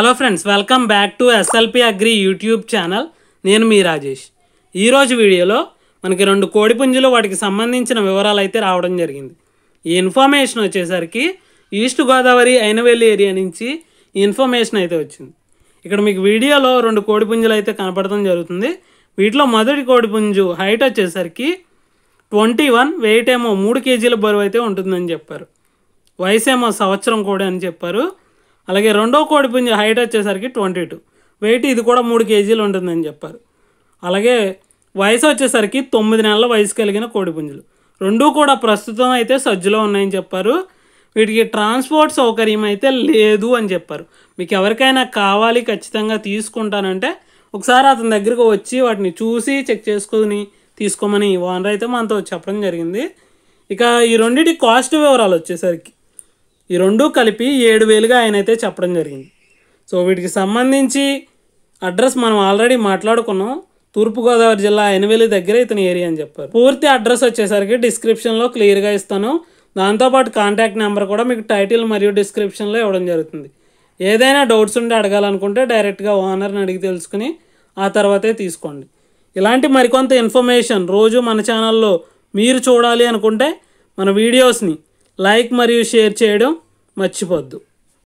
hello friends welcome back to SLP agri YouTube channel నేను మీ రాజేష్ ఈరోజు వీడియోలో మనకి రెండు కోడిపుంజులు వాటికి సంబంధించిన వివరాలు అయితే రావడం జరిగింది ఈ ఇన్ఫర్మేషన్ వచ్చేసరికి ఈస్ట్ గోదావరి అయినవెల్లి ఏరియా నుంచి ఈ ఇన్ఫర్మేషన్ అయితే వచ్చింది ఇక్కడ మీకు వీడియోలో రెండు కోడిపుంజులు అయితే కనపడటం జరుగుతుంది వీటిలో మొదటి కోడిపుంజు హైట్ వచ్చేసరికి ట్వంటీ వన్ వెయిట్ ఏమో మూడు కేజీల బరువు అయితే ఉంటుందని చెప్పారు వయసు ఏమో సంవత్సరం కూడా అని చెప్పారు అలాగే రెండో పుంజు హైట్ వచ్చేసరికి ట్వంటీ టూ వెయిట్ ఇది కూడా మూడు కేజీలు ఉంటుందని చెప్పారు అలాగే వయసు వచ్చేసరికి తొమ్మిది నెలల వయసు కలిగిన కోడిపుంజులు రెండూ కూడా ప్రస్తుతం అయితే సజ్జులో ఉన్నాయని చెప్పారు వీటికి ట్రాన్స్పోర్ట్ సౌకర్యం అయితే లేదు అని చెప్పారు మీకు ఎవరికైనా కావాలి ఖచ్చితంగా తీసుకుంటానంటే ఒకసారి అతని దగ్గరకు వచ్చి వాటిని చూసి చెక్ చేసుకుని తీసుకోమని ఓనర్ అయితే మనతో చెప్పడం జరిగింది ఇక ఈ రెండింటి కాస్ట్ వివరాలు వచ్చేసరికి ఈ రెండు కలిపి ఏడు వేలుగా ఆయన అయితే చెప్పడం జరిగింది సో వీటికి సంబంధించి అడ్రస్ మనం ఆల్రెడీ మాట్లాడుకున్నాం తూర్పుగోదావరి జిల్లా ఎనివేలి దగ్గర ఇతని ఏరియా అని చెప్పారు పూర్తి అడ్రస్ వచ్చేసరికి డిస్క్రిప్షన్లో క్లియర్గా ఇస్తాను దాంతోపాటు కాంటాక్ట్ నెంబర్ కూడా మీకు టైటిల్ మరియు డిస్క్రిప్షన్లో ఇవ్వడం జరుగుతుంది ఏదైనా డౌట్స్ ఉంటే అడగాలనుకుంటే డైరెక్ట్గా ఓనర్ని అడిగి తెలుసుకుని ఆ తర్వాతే తీసుకోండి ఇలాంటి మరికొంత ఇన్ఫర్మేషన్ రోజు మన ఛానల్లో మీరు చూడాలి అనుకుంటే మన వీడియోస్ని లైక్ మరియు షేర్ చేయడం మర్చిపోద్దు